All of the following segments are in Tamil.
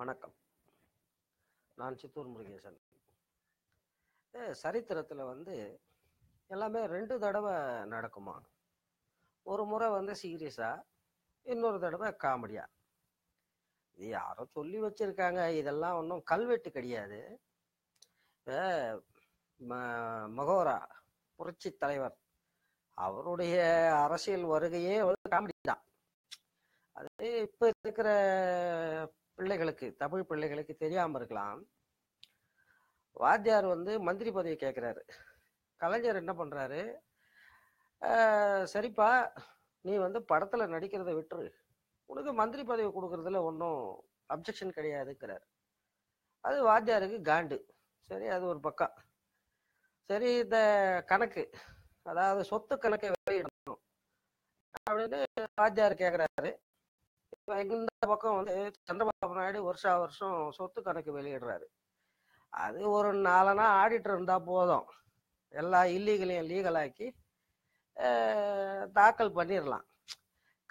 வணக்கம் நான் சித்தூர் முருகேசன் சரித்திரத்தில் வந்து எல்லாமே ரெண்டு தடவை நடக்குமா ஒரு முறை வந்து சீரியஸாக இன்னொரு தடவை காமெடியா இது யாரோ சொல்லி வச்சுருக்காங்க இதெல்லாம் ஒன்றும் கல்வெட்டு கிடையாது மகோரா புரட்சி தலைவர் அவருடைய அரசியல் வருகையே காமெடி தான் அது இப்போ இருக்கிற பிள்ளைகளுக்கு தமிழ் பிள்ளைகளுக்கு தெரியாமல் இருக்கலாம் வாத்தியார் வந்து மந்திரி பதவி கேட்குறாரு கலைஞர் என்ன பண்ணுறாரு சரிப்பா நீ வந்து படத்தில் நடிக்கிறத விட்டுரு உனக்கு மந்திரி பதவி கொடுக்கறதுல ஒன்றும் அப்ஜெக்ஷன் கிடையாதுங்கிறார் அது வாத்தியாருக்கு காண்டு சரி அது ஒரு பக்கம் சரி இந்த கணக்கு அதாவது சொத்து கணக்கை வெளியிடணும் அப்படின்னு வாத்தியார் கேட்குறாரு இந்த பக்கம் வந்து சந்திரபாபு நாயுடு வருஷா வருஷம் சொத்து கணக்கு வெளியிடுறாரு அது ஒரு நாலனா ஆடிட்டு இருந்தா போதும் எல்லா இல்லீகலையும் லீகலாக்கி தாக்கல் பண்ணிடலாம்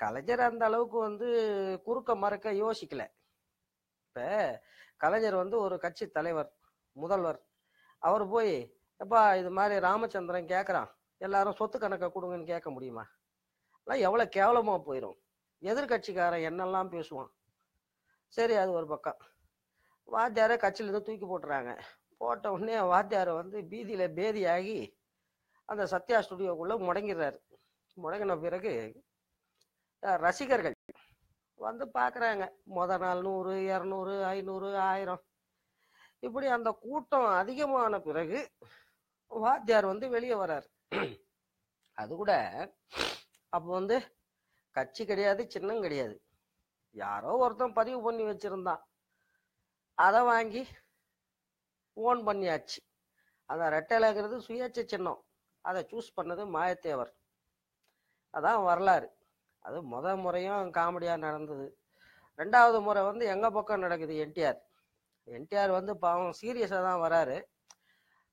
கலைஞர் அந்த அளவுக்கு வந்து குறுக்க மறக்க யோசிக்கல இப்போ கலைஞர் வந்து ஒரு கட்சி தலைவர் முதல்வர் அவர் போய் எப்பா இது மாதிரி ராமச்சந்திரன் கேட்குறான் எல்லாரும் சொத்து கணக்கை கொடுங்கன்னு கேட்க முடியுமா அதெல்லாம் எவ்வளோ கேவலமாக போயிடும் எதிர்கட்சிக்காரன் என்னெல்லாம் பேசுவான் சரி அது ஒரு பக்கம் வாத்தியாரை கட்சியிலேருந்து தூக்கி போட்டுறாங்க போட்ட உடனே வாத்தியாரை வந்து பீதியில் பேதியாகி அந்த சத்யா ஸ்டுடியோக்குள்ளே முடங்கிடுறாரு முடங்கின பிறகு ரசிகர்கள் வந்து பார்க்குறாங்க மொதல் நாள் நூறு இரநூறு ஐநூறு ஆயிரம் இப்படி அந்த கூட்டம் அதிகமான பிறகு வாத்தியார் வந்து வெளியே வர்றார் அது கூட அப்போ வந்து கட்சி கிடையாது சின்னம் கிடையாது யாரோ ஒருத்தன் பதிவு பண்ணி வச்சிருந்தான் அதை வாங்கி ஓன் பண்ணியாச்சு அந்த ரெட்டலைங்கிறது சுயேட்சை சின்னம் அதை சூஸ் பண்ணது மாயத்தேவர் அதான் வரலாறு அது முத முறையும் காமெடியாக நடந்தது ரெண்டாவது முறை வந்து எங்கள் பக்கம் நடக்குது என்டிஆர் என்டிஆர் வந்து பாவம் சீரியஸாக தான் வராரு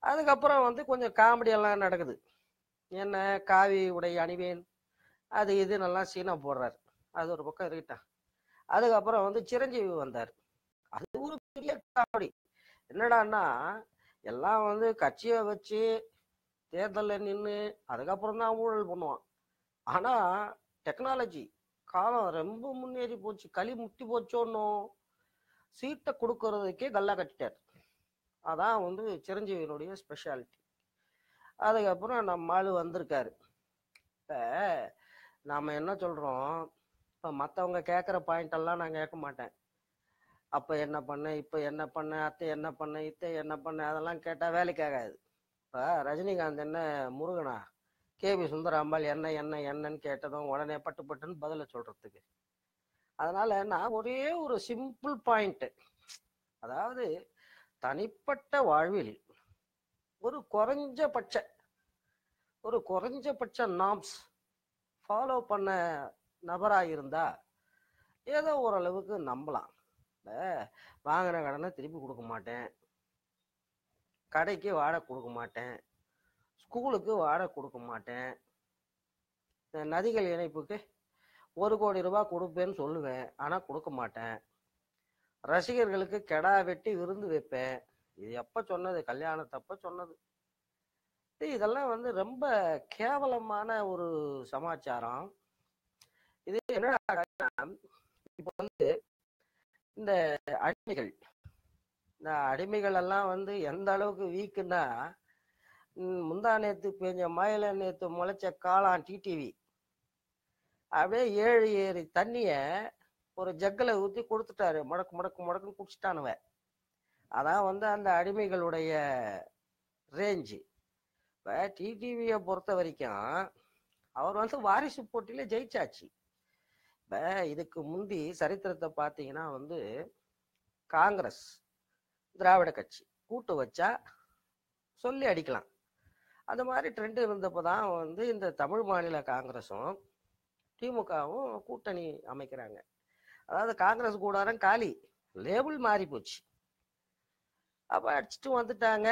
அதுக்கப்புறம் வந்து கொஞ்சம் காமெடியெல்லாம் நடக்குது என்ன காவி உடை அணிவேன் அது இது நல்லா சீனாக போடுறாரு அது ஒரு பக்கம் இருக்கிட்டான் அதுக்கப்புறம் வந்து சிரஞ்சீவி வந்தார் அது ஒரு பெரிய காமெடி என்னடான்னா எல்லாம் வந்து கட்சியை வச்சு தேர்தலில் நின்று அதுக்கப்புறம் தான் ஊழல் பண்ணுவான் ஆனால் டெக்னாலஜி காலம் ரொம்ப முன்னேறி போச்சு களி முட்டி போச்சோன்னும் சீட்டை கொடுக்கறதுக்கே கல்லா கட்டிட்டார் அதான் வந்து சிரஞ்சீவியினுடைய ஸ்பெஷாலிட்டி அதுக்கப்புறம் நம்ம ஆள் வந்திருக்காரு இப்போ நாம் என்ன சொல்கிறோம் இப்போ மற்றவங்க கேட்குற பாயிண்டெல்லாம் நான் கேட்க மாட்டேன் அப்போ என்ன பண்ண இப்போ என்ன பண்ண அத்தை என்ன பண்ண இத்தை என்ன பண்ண அதெல்லாம் கேட்டால் வேலை கேட்காது இப்போ ரஜினிகாந்த் என்ன முருகனா கே கேபி சுந்தராம்பாள் என்ன என்ன என்னன்னு கேட்டதும் உடனே பட்டு பட்டுன்னு பதில சொல்கிறதுக்கு அதனால் நான் ஒரே ஒரு சிம்பிள் பாயிண்ட்டு அதாவது தனிப்பட்ட வாழ்வில் ஒரு குறைஞ்சபட்ச ஒரு குறைஞ்சபட்ச நாம்ஸ் ஃபாலோ பண்ண நபராக இருந்தால் ஏதோ ஓரளவுக்கு நம்பலாம் வாங்கின கடனை திருப்பி கொடுக்க மாட்டேன் கடைக்கு வாடகை கொடுக்க மாட்டேன் ஸ்கூலுக்கு வாடகை கொடுக்க மாட்டேன் நதிகள் இணைப்புக்கு ஒரு கோடி ரூபாய் கொடுப்பேன்னு சொல்லுவேன் ஆனால் கொடுக்க மாட்டேன் ரசிகர்களுக்கு கெடா வெட்டி விருந்து வைப்பேன் இது எப்போ சொன்னது கல்யாணத்தப்போ சொன்னது இதெல்லாம் வந்து ரொம்ப கேவலமான ஒரு சமாச்சாரம் இது என்ன இப்போ வந்து இந்த அடிமைகள் இந்த அடிமைகள் எல்லாம் வந்து எந்த அளவுக்கு வீக்குன்னா முந்தா நேத்து பெஞ்ச மயில நேத்து முளைச்ச காளான் டிடிவி அப்படியே ஏழு ஏறி தண்ணிய ஒரு ஜக்கில் ஊற்றி கொடுத்துட்டாரு முடக்கு முடக்கு முடக்குன்னு குடிச்சிட்டானுவ அதான் வந்து அந்த அடிமைகளுடைய ரேஞ்சு இப்போ டிடிவியை பொறுத்த வரைக்கும் அவர் வந்து வாரிசு போட்டியில் ஜெயிச்சாச்சு இப்போ இதுக்கு முந்தி சரித்திரத்தை பார்த்தீங்கன்னா வந்து காங்கிரஸ் திராவிட கட்சி கூட்டு வச்சா சொல்லி அடிக்கலாம் அந்த மாதிரி ட்ரெண்டு இருந்தப்போ தான் வந்து இந்த தமிழ் மாநில காங்கிரஸும் திமுகவும் கூட்டணி அமைக்கிறாங்க அதாவது காங்கிரஸ் கூடாரம் காலி லேபிள் மாறி போச்சு அப்போ அடிச்சுட்டு வந்துட்டாங்க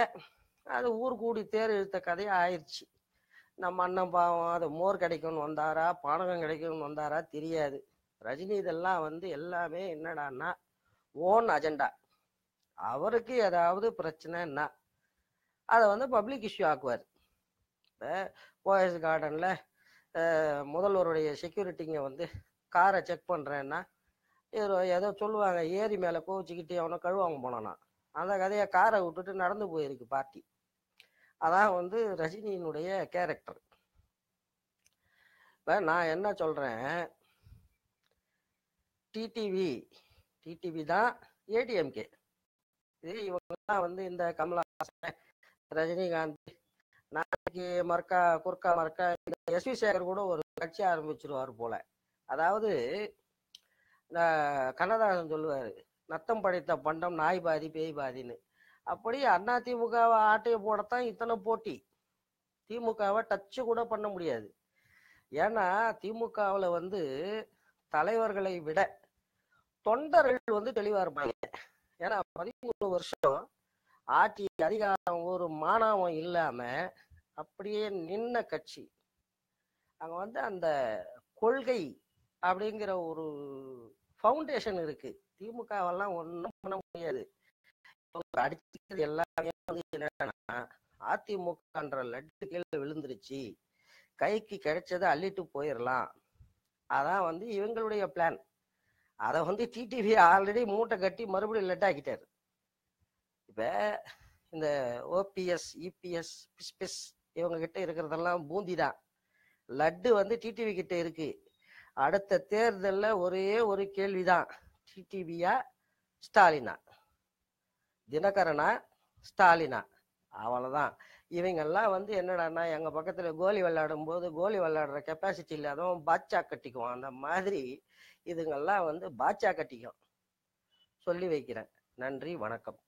அது ஊர் கூடி தேர் இழுத்த கதையாக ஆயிடுச்சு நம்ம அண்ணன் பாவம் அது மோர் கிடைக்கும்னு வந்தாரா பானகம் கிடைக்கும்னு வந்தாரா தெரியாது ரஜினி இதெல்லாம் வந்து எல்லாமே என்னடான்னா ஓன் அஜெண்டா அவருக்கு ஏதாவது பிரச்சனைன்னா அதை வந்து பப்ளிக் இஷ்யூ ஆக்குவார் இப்போ போயஸ் கார்டனில் முதல்வருடைய செக்யூரிட்டிங்க வந்து காரை செக் பண்ணுறேன்னா ஏதோ சொல்லுவாங்க ஏரி மேலே கோவிச்சிக்கிட்டு அவனை கழுவாங்க போனானா அந்த கதையை காரை விட்டுட்டு நடந்து போயிருக்கு பாட்டி அதான் வந்து ரஜினியினுடைய கேரக்டர் இப்போ நான் என்ன சொல்கிறேன் டிடிவி டிடிவி தான் ஏடிஎம்கே இது இவங்கெல்லாம் வந்து இந்த கமலஹாசன் ரஜினிகாந்த் நாளைக்கு மறுக்கா குர்கா மறுக்கா இந்த எஸ் வி சேகர் கூட ஒரு கட்சி ஆரம்பிச்சிருவார் போல அதாவது கண்ணதாசன் சொல்லுவார் நத்தம் படைத்த பண்டம் நாய் பாதி பேய் பாதின்னு அப்படி அதிமுக ஆட்டையை போடத்தான் இத்தனை போட்டி திமுகவை டச்சு கூட பண்ண முடியாது ஏன்னா திமுகவில் வந்து தலைவர்களை விட தொண்டர்கள் வந்து தெளிவாக இருப்பாங்க ஏன்னா பதிமூணு வருஷம் ஆட்சி அதிகாரம் ஒரு மாணவம் இல்லாமல் அப்படியே நின்ன கட்சி அங்கே வந்து அந்த கொள்கை அப்படிங்கிற ஒரு ஃபவுண்டேஷன் இருக்கு திமுகவெல்லாம் ஒன்றும் பண்ண முடியாது அடிச்சுக்கிறது எல்லாமே வந்து என்னன்னா அதிமுகன்ற லட்டு கீழே விழுந்துருச்சு கைக்கு கிடைச்சதை அள்ளிட்டு போயிடலாம் அதான் வந்து இவங்களுடைய பிளான் அதை வந்து டிடிவி ஆல்ரெடி மூட்டை கட்டி மறுபடியும் லெட் ஆக்கிட்டாரு இப்போ இந்த ஓபிஎஸ் இபிஎஸ் பிஸ்பிஸ் இவங்க கிட்ட இருக்கிறதெல்லாம் பூந்தி தான் லட்டு வந்து டிடிவி கிட்ட இருக்கு அடுத்த தேர்தலில் ஒரே ஒரு கேள்விதான் டிடிவியா ஸ்டாலினா தினகரனா ஸ்டாலினா அவ்வளோதான் இவங்கெல்லாம் வந்து என்னடானா எங்கள் பக்கத்தில் கோலி விளையாடும் போது கோலி விளையாடுற கெப்பாசிட்டி இல்லாதவன் பாட்சா கட்டிக்கும் அந்த மாதிரி இதுங்கெல்லாம் வந்து பாட்சா கட்டிக்கும் சொல்லி வைக்கிறேன் நன்றி வணக்கம்